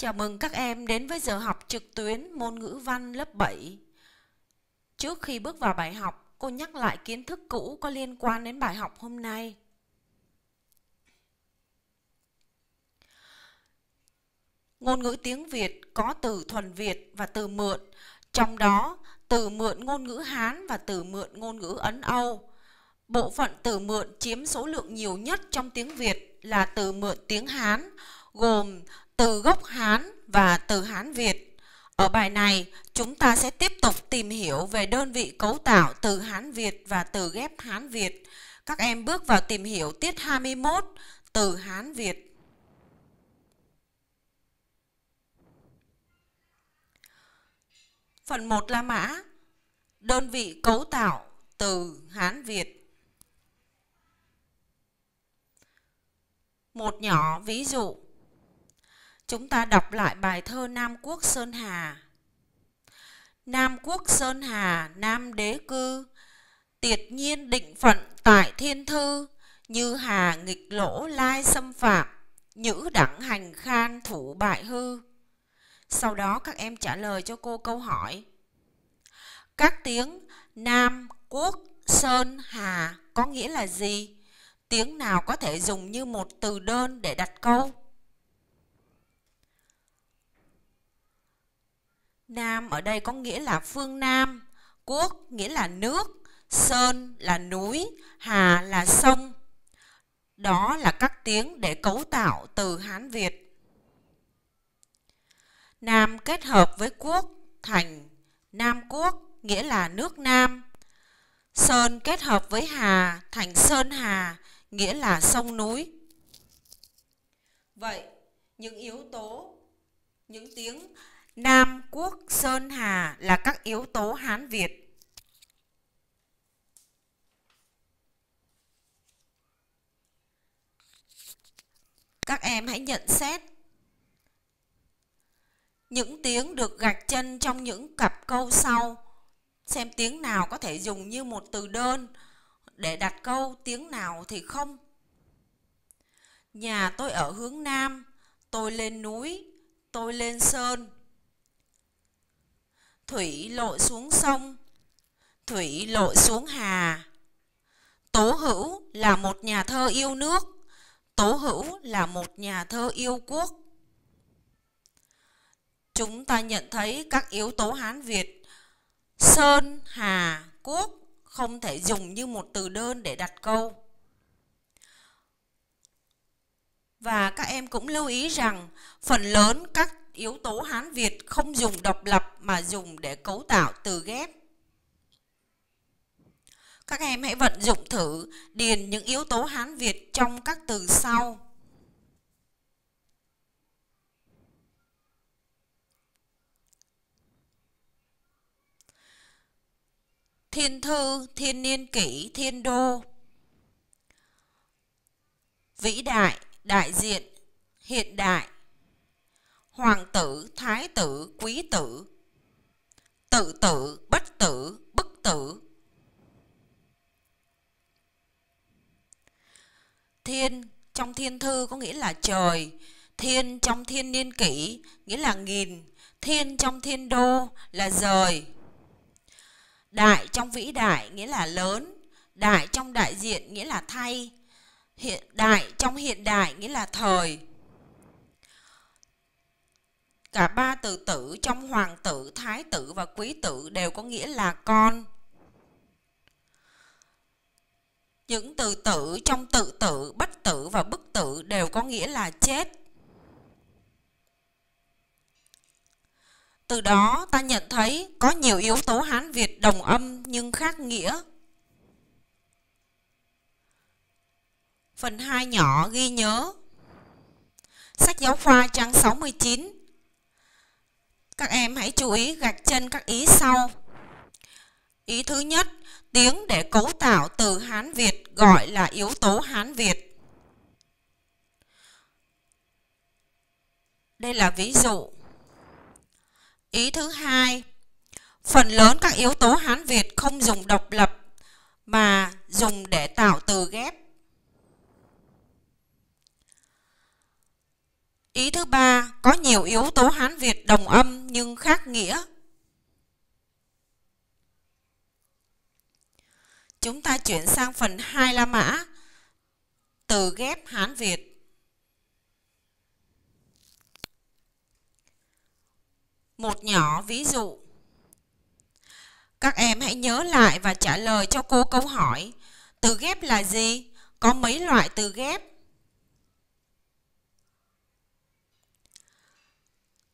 Chào mừng các em đến với giờ học trực tuyến môn ngữ văn lớp 7. Trước khi bước vào bài học, cô nhắc lại kiến thức cũ có liên quan đến bài học hôm nay. Ngôn ngữ tiếng Việt có từ thuần Việt và từ mượn, trong đó từ mượn ngôn ngữ Hán và từ mượn ngôn ngữ Ấn Âu. Bộ phận từ mượn chiếm số lượng nhiều nhất trong tiếng Việt là từ mượn tiếng Hán, gồm từ gốc Hán và từ Hán Việt. Ở bài này, chúng ta sẽ tiếp tục tìm hiểu về đơn vị cấu tạo từ Hán Việt và từ ghép Hán Việt. Các em bước vào tìm hiểu tiết 21 từ Hán Việt. Phần 1 là mã đơn vị cấu tạo từ Hán Việt. Một nhỏ ví dụ Chúng ta đọc lại bài thơ Nam Quốc Sơn Hà. Nam Quốc Sơn Hà, Nam Đế Cư, Tiệt nhiên định phận tại thiên thư, Như hà nghịch lỗ lai xâm phạm, Nhữ đẳng hành khan thủ bại hư. Sau đó các em trả lời cho cô câu hỏi. Các tiếng Nam, Quốc, Sơn, Hà có nghĩa là gì? Tiếng nào có thể dùng như một từ đơn để đặt câu? Nam ở đây có nghĩa là phương Nam, quốc nghĩa là nước, sơn là núi, hà là sông. Đó là các tiếng để cấu tạo từ Hán Việt. Nam kết hợp với quốc thành Nam quốc nghĩa là nước Nam. Sơn kết hợp với hà thành sơn hà nghĩa là sông núi. Vậy những yếu tố những tiếng Nam Quốc, Sơn Hà là các yếu tố Hán Việt. Các em hãy nhận xét những tiếng được gạch chân trong những cặp câu sau xem tiếng nào có thể dùng như một từ đơn để đặt câu tiếng nào thì không nhà tôi ở hướng nam tôi lên núi tôi lên sơn thủy lộ xuống sông, thủy lộ xuống hà. Tố Hữu là một nhà thơ yêu nước, Tố Hữu là một nhà thơ yêu quốc. Chúng ta nhận thấy các yếu tố Hán Việt, sơn, hà, quốc không thể dùng như một từ đơn để đặt câu. Và các em cũng lưu ý rằng phần lớn các yếu tố Hán Việt không dùng độc lập mà dùng để cấu tạo từ ghép. Các em hãy vận dụng thử điền những yếu tố Hán Việt trong các từ sau. Thiên thư, thiên niên kỷ, thiên đô. Vĩ đại, đại diện, hiện đại, hoàng tử, thái tử, quý tử. Tự tử, bất tử, bất tử. Thiên trong thiên thư có nghĩa là trời, thiên trong thiên niên kỷ nghĩa là nghìn, thiên trong thiên đô là rời. Đại trong vĩ đại nghĩa là lớn, đại trong đại diện nghĩa là thay, hiện đại trong hiện đại nghĩa là thời Cả ba từ tử trong hoàng tử, thái tử và quý tử đều có nghĩa là con. Những từ tử trong tự tử, bất tử và bức tử đều có nghĩa là chết. Từ đó ta nhận thấy có nhiều yếu tố Hán Việt đồng âm nhưng khác nghĩa. Phần 2 nhỏ ghi nhớ Sách giáo khoa trang 69 các em hãy chú ý gạch chân các ý sau. Ý thứ nhất, tiếng để cấu tạo từ Hán Việt gọi là yếu tố Hán Việt. Đây là ví dụ. Ý thứ hai, phần lớn các yếu tố Hán Việt không dùng độc lập mà dùng để tạo từ ghép. Ý thứ ba, có nhiều yếu tố Hán Việt đồng âm nhưng khác nghĩa. Chúng ta chuyển sang phần 2 La Mã, từ ghép Hán Việt. Một nhỏ ví dụ. Các em hãy nhớ lại và trả lời cho cô câu hỏi từ ghép là gì? Có mấy loại từ ghép?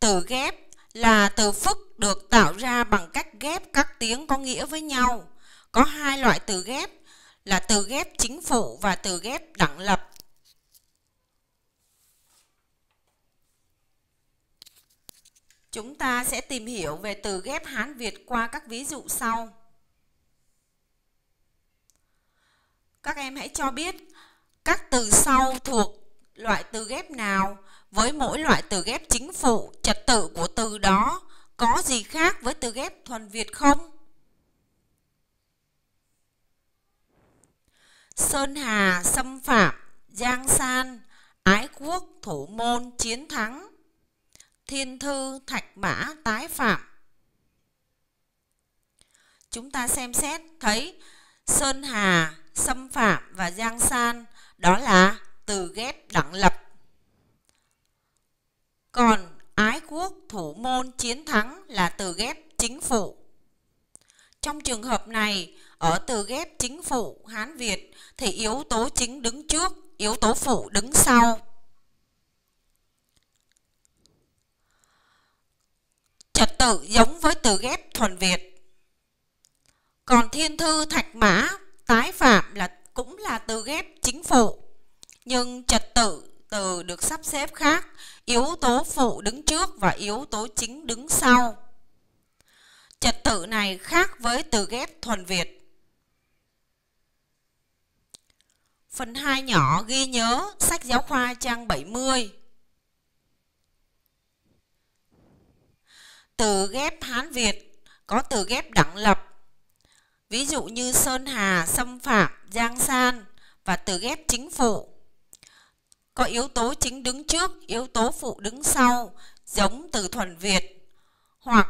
Từ ghép là từ phức được tạo ra bằng cách ghép các tiếng có nghĩa với nhau. Có hai loại từ ghép là từ ghép chính phủ và từ ghép đẳng lập. Chúng ta sẽ tìm hiểu về từ ghép Hán Việt qua các ví dụ sau. Các em hãy cho biết các từ sau thuộc loại từ ghép nào với mỗi loại từ ghép chính phụ, trật tự của từ đó có gì khác với từ ghép thuần Việt không? Sơn Hà, Xâm Phạm, Giang San, Ái Quốc, Thủ Môn, Chiến Thắng, Thiên Thư, Thạch Mã, Tái Phạm. Chúng ta xem xét thấy Sơn Hà, Xâm Phạm và Giang San đó là từ ghép đẳng lập còn ái quốc thủ môn chiến thắng là từ ghép chính phủ. Trong trường hợp này, ở từ ghép chính phủ Hán Việt thì yếu tố chính đứng trước, yếu tố phụ đứng sau. Trật tự giống với từ ghép thuần Việt. Còn thiên thư thạch mã tái phạm là cũng là từ ghép chính phủ, nhưng trật tự từ được sắp xếp khác, yếu tố phụ đứng trước và yếu tố chính đứng sau. Trật tự này khác với từ ghép thuần Việt. Phần 2 nhỏ ghi nhớ sách giáo khoa trang 70. Từ ghép Hán Việt có từ ghép đẳng lập, ví dụ như Sơn Hà, Xâm Phạm, Giang San và từ ghép chính phủ có yếu tố chính đứng trước, yếu tố phụ đứng sau, giống từ thuần Việt, hoặc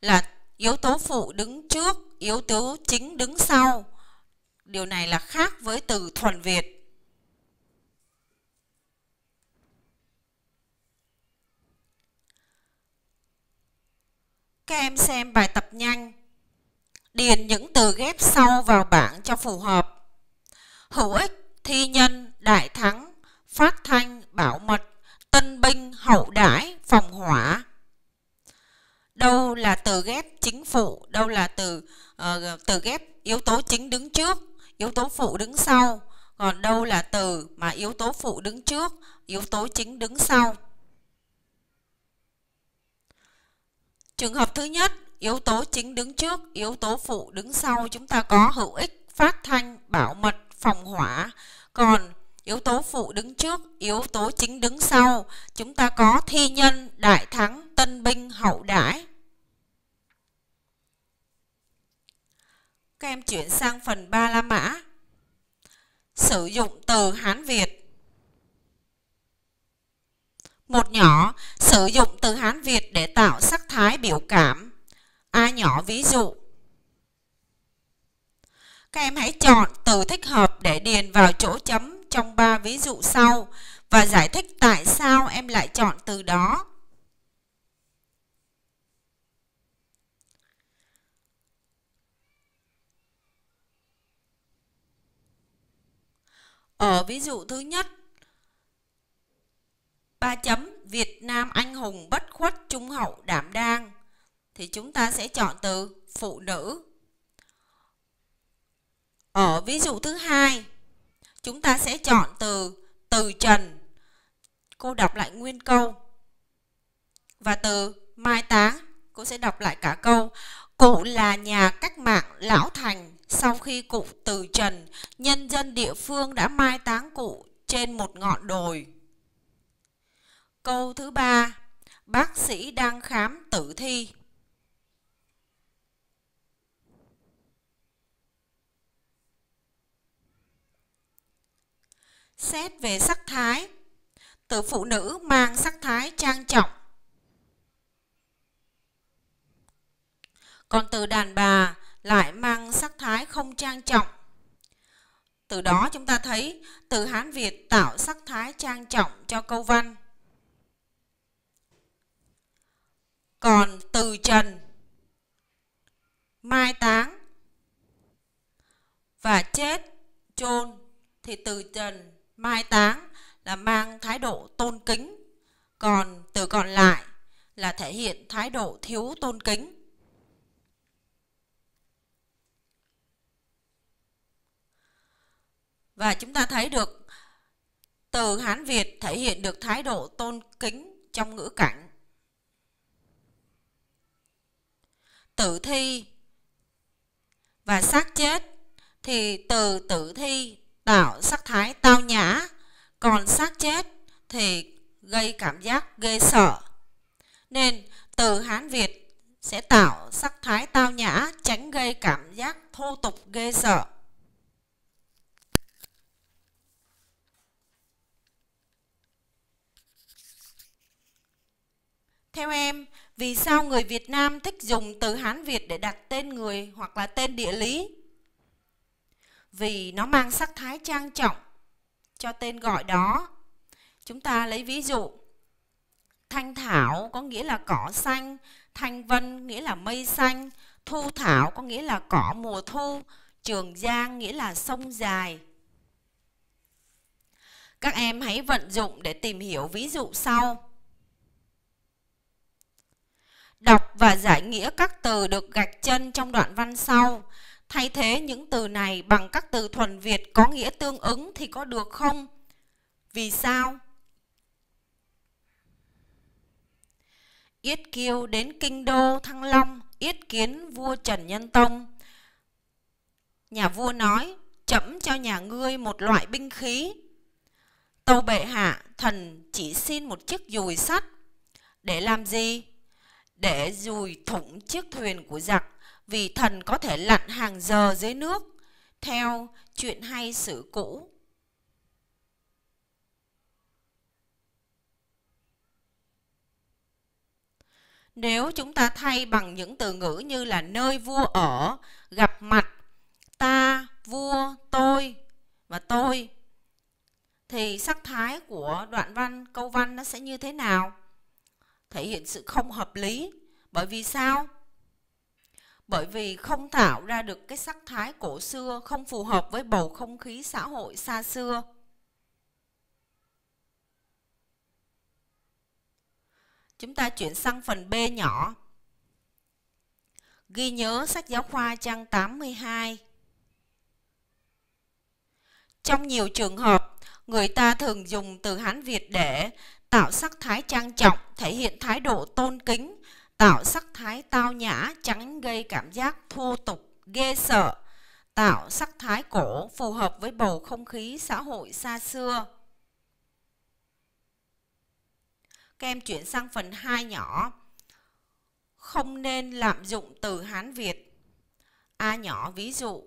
là yếu tố phụ đứng trước, yếu tố chính đứng sau. Điều này là khác với từ thuần Việt. Các em xem bài tập nhanh. Điền những từ ghép sau vào bảng cho phù hợp. Hữu ích, thi nhân, đại thắng, phát thanh bảo mật, tân binh hậu đãi, phòng hỏa. Đâu là từ ghép chính phủ, đâu là từ uh, từ ghép yếu tố chính đứng trước, yếu tố phụ đứng sau, còn đâu là từ mà yếu tố phụ đứng trước, yếu tố chính đứng sau. Trường hợp thứ nhất, yếu tố chính đứng trước, yếu tố phụ đứng sau chúng ta có hữu ích, phát thanh, bảo mật, phụ đứng trước, yếu tố chính đứng sau. Chúng ta có thi nhân, đại thắng, tân binh, hậu đãi. Các em chuyển sang phần ba la mã. Sử dụng từ Hán Việt. Một nhỏ, sử dụng từ Hán Việt để tạo sắc thái biểu cảm. A nhỏ ví dụ. Các em hãy chọn từ thích hợp để điền vào chỗ chấm trong ba ví dụ sau và giải thích tại sao em lại chọn từ đó. Ở ví dụ thứ nhất, ba chấm Việt Nam anh hùng bất khuất trung hậu đảm đang thì chúng ta sẽ chọn từ phụ nữ. Ở ví dụ thứ hai, chúng ta sẽ chọn từ từ trần. Cô đọc lại nguyên câu. Và từ mai táng, cô sẽ đọc lại cả câu. Cụ là nhà cách mạng Lão Thành. Sau khi cụ từ trần, nhân dân địa phương đã mai táng cụ trên một ngọn đồi. Câu thứ ba, bác sĩ đang khám tử thi. xét về sắc thái từ phụ nữ mang sắc thái trang trọng còn từ đàn bà lại mang sắc thái không trang trọng từ đó chúng ta thấy từ hán việt tạo sắc thái trang trọng cho câu văn còn từ trần mai táng và chết chôn thì từ trần mai táng là mang thái độ tôn kính, còn từ còn lại là thể hiện thái độ thiếu tôn kính. Và chúng ta thấy được từ Hán Việt thể hiện được thái độ tôn kính trong ngữ cảnh. Tử thi và xác chết thì từ tử thi tạo sắc thái tao nhã, còn xác chết thì gây cảm giác ghê sợ. Nên từ Hán Việt sẽ tạo sắc thái tao nhã tránh gây cảm giác thô tục ghê sợ. Theo em, vì sao người Việt Nam thích dùng từ Hán Việt để đặt tên người hoặc là tên địa lý? vì nó mang sắc thái trang trọng cho tên gọi đó. Chúng ta lấy ví dụ Thanh thảo có nghĩa là cỏ xanh, thanh vân nghĩa là mây xanh, thu thảo có nghĩa là cỏ mùa thu, trường giang nghĩa là sông dài. Các em hãy vận dụng để tìm hiểu ví dụ sau. Đọc và giải nghĩa các từ được gạch chân trong đoạn văn sau. Thay thế những từ này bằng các từ thuần Việt có nghĩa tương ứng thì có được không? Vì sao? Yết Kiêu đến Kinh Đô Thăng Long, yết kiến vua Trần Nhân Tông. Nhà vua nói, chấm cho nhà ngươi một loại binh khí. Tâu bệ hạ, thần chỉ xin một chiếc dùi sắt. Để làm gì? Để dùi thủng chiếc thuyền của giặc vì thần có thể lặn hàng giờ dưới nước theo chuyện hay sử cũ nếu chúng ta thay bằng những từ ngữ như là nơi vua ở gặp mặt ta vua tôi và tôi thì sắc thái của đoạn văn câu văn nó sẽ như thế nào thể hiện sự không hợp lý bởi vì sao bởi vì không tạo ra được cái sắc thái cổ xưa không phù hợp với bầu không khí xã hội xa xưa chúng ta chuyển sang phần b nhỏ ghi nhớ sách giáo khoa trang 82 trong nhiều trường hợp người ta thường dùng từ hán việt để tạo sắc thái trang trọng thể hiện thái độ tôn kính tạo sắc thái tao nhã tránh gây cảm giác thô tục ghê sợ tạo sắc thái cổ phù hợp với bầu không khí xã hội xa xưa các em chuyển sang phần 2 nhỏ không nên lạm dụng từ hán việt a nhỏ ví dụ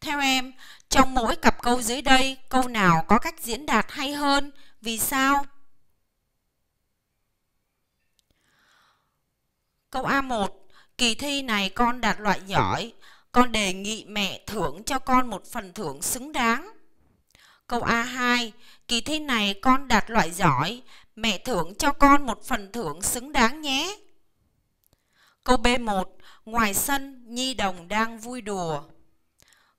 theo em trong mỗi cặp câu dưới đây câu nào có cách diễn đạt hay hơn vì sao Câu A1, kỳ thi này con đạt loại giỏi, con đề nghị mẹ thưởng cho con một phần thưởng xứng đáng. Câu A2, kỳ thi này con đạt loại giỏi, mẹ thưởng cho con một phần thưởng xứng đáng nhé. Câu B1, ngoài sân nhi đồng đang vui đùa.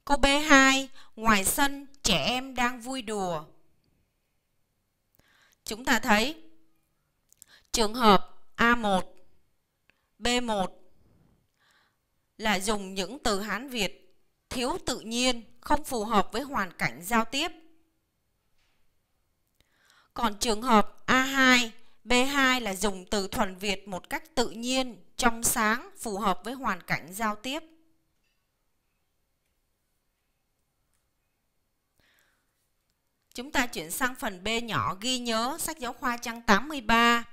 Câu B2, ngoài sân trẻ em đang vui đùa. Chúng ta thấy trường hợp A1 B1 là dùng những từ Hán Việt thiếu tự nhiên, không phù hợp với hoàn cảnh giao tiếp. Còn trường hợp A2, B2 là dùng từ thuần Việt một cách tự nhiên, trong sáng, phù hợp với hoàn cảnh giao tiếp. Chúng ta chuyển sang phần B nhỏ ghi nhớ sách giáo khoa trang 83.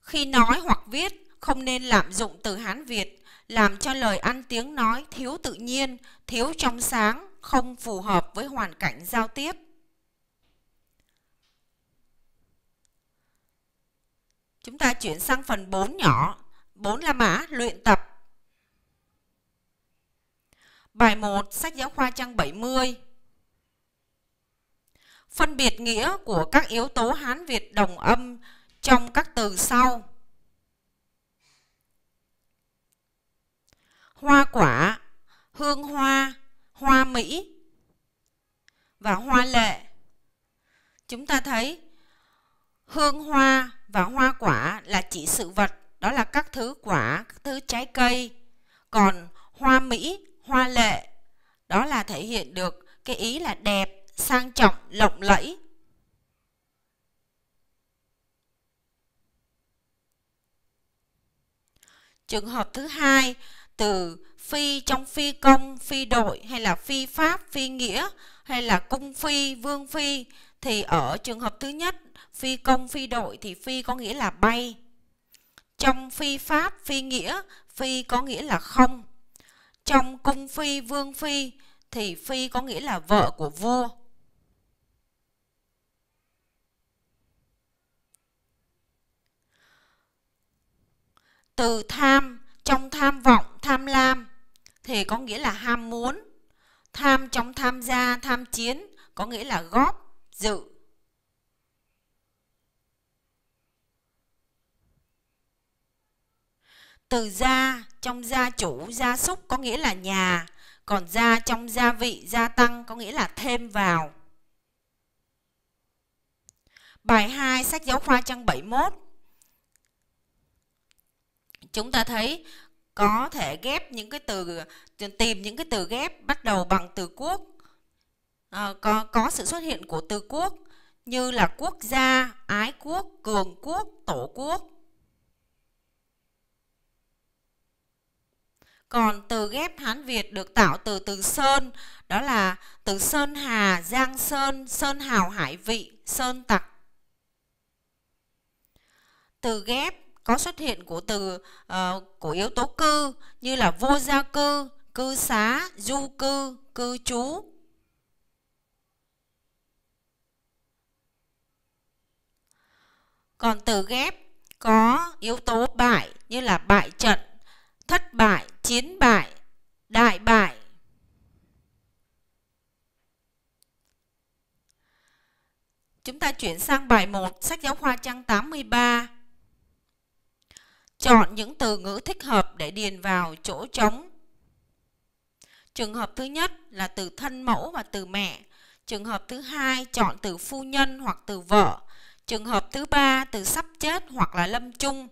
Khi nói hoặc viết, không nên lạm dụng từ Hán Việt, làm cho lời ăn tiếng nói thiếu tự nhiên, thiếu trong sáng, không phù hợp với hoàn cảnh giao tiếp. Chúng ta chuyển sang phần 4 nhỏ, 4 là mã luyện tập. Bài 1, sách giáo khoa trang 70. Phân biệt nghĩa của các yếu tố Hán Việt đồng âm trong các từ sau. hoa quả, hương hoa, hoa Mỹ và hoa lệ. Chúng ta thấy hương hoa và hoa quả là chỉ sự vật, đó là các thứ quả, các thứ trái cây. Còn hoa Mỹ, hoa lệ, đó là thể hiện được cái ý là đẹp, sang trọng, lộng lẫy. Trường hợp thứ hai từ phi trong phi công, phi đội hay là phi pháp, phi nghĩa hay là cung phi, vương phi thì ở trường hợp thứ nhất phi công, phi đội thì phi có nghĩa là bay. Trong phi pháp, phi nghĩa, phi có nghĩa là không. Trong cung phi, vương phi thì phi có nghĩa là vợ của vua. Từ tham, trong tham vọng tham lam thì có nghĩa là ham muốn tham trong tham gia tham chiến có nghĩa là góp dự từ gia trong gia chủ gia súc có nghĩa là nhà còn gia trong gia vị gia tăng có nghĩa là thêm vào bài 2 sách giáo khoa trang 71 chúng ta thấy có thể ghép những cái từ tìm những cái từ ghép bắt đầu bằng từ quốc à, có có sự xuất hiện của từ quốc như là quốc gia ái quốc cường quốc tổ quốc còn từ ghép hán việt được tạo từ từ sơn đó là từ sơn hà giang sơn sơn hào hải vị sơn tặc từ ghép có xuất hiện của từ uh, của yếu tố cư như là vô gia cư, cư xá, du cư, cư trú. Còn từ ghép có yếu tố bại như là bại trận, thất bại, chiến bại, đại bại. Chúng ta chuyển sang bài 1 sách giáo khoa trang 83 Chọn những từ ngữ thích hợp để điền vào chỗ trống. Trường hợp thứ nhất là từ thân mẫu và từ mẹ. Trường hợp thứ hai chọn từ phu nhân hoặc từ vợ. Trường hợp thứ ba từ sắp chết hoặc là lâm chung.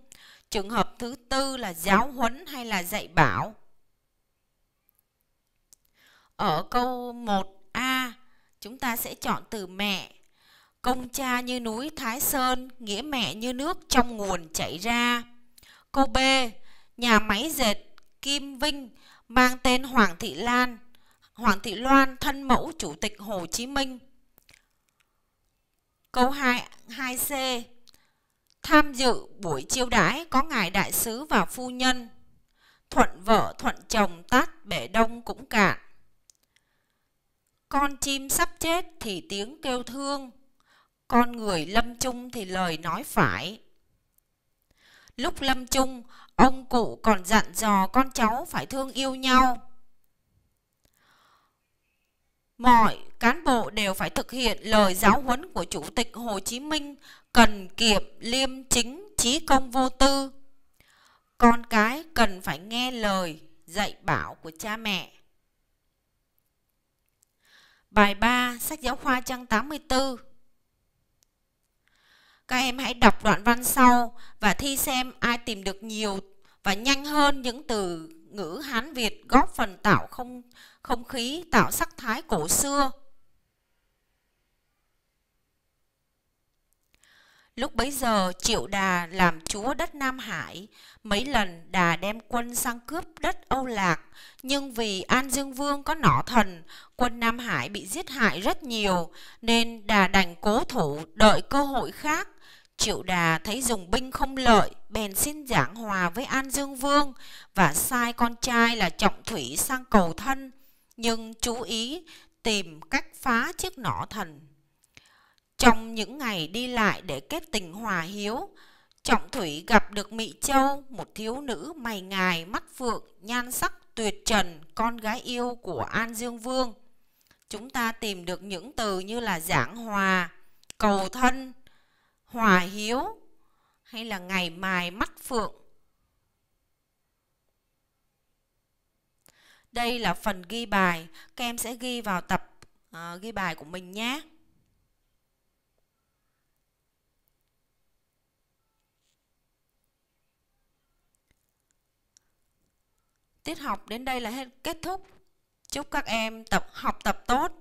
Trường hợp thứ tư là giáo huấn hay là dạy bảo. Ở câu 1A, chúng ta sẽ chọn từ mẹ. Công cha như núi Thái Sơn, nghĩa mẹ như nước trong nguồn chảy ra. Cô B, nhà máy dệt Kim Vinh mang tên Hoàng Thị Lan, Hoàng Thị Loan thân mẫu Chủ tịch Hồ Chí Minh. Câu 2, 2C Tham dự buổi chiêu đãi có ngài đại sứ và phu nhân. Thuận vợ thuận chồng tát bể đông cũng cạn. Con chim sắp chết thì tiếng kêu thương, con người lâm chung thì lời nói phải. Lúc lâm chung, ông cụ còn dặn dò con cháu phải thương yêu nhau. Mọi cán bộ đều phải thực hiện lời giáo huấn của Chủ tịch Hồ Chí Minh cần kiệm liêm chính trí công vô tư. Con cái cần phải nghe lời dạy bảo của cha mẹ. Bài 3, sách giáo khoa trang 84 các em hãy đọc đoạn văn sau và thi xem ai tìm được nhiều và nhanh hơn những từ ngữ Hán Việt góp phần tạo không không khí, tạo sắc thái cổ xưa. Lúc bấy giờ Triệu Đà làm chúa đất Nam Hải, mấy lần Đà đem quân sang cướp đất Âu Lạc, nhưng vì An Dương Vương có nỏ thần, quân Nam Hải bị giết hại rất nhiều, nên Đà đành cố thủ đợi cơ hội khác. Triệu Đà thấy dùng binh không lợi, bèn xin giảng hòa với An Dương Vương và sai con trai là Trọng Thủy sang cầu thân, nhưng chú ý tìm cách phá chiếc nỏ thần. Trong những ngày đi lại để kết tình hòa hiếu, Trọng Thủy gặp được Mỹ Châu, một thiếu nữ mày ngài mắt phượng, nhan sắc tuyệt trần, con gái yêu của An Dương Vương. Chúng ta tìm được những từ như là giảng hòa, cầu thân, hỏa hiếu hay là ngày mài mắt phượng. Đây là phần ghi bài, các em sẽ ghi vào tập uh, ghi bài của mình nhé. Tiết học đến đây là hết kết thúc. Chúc các em tập học tập tốt.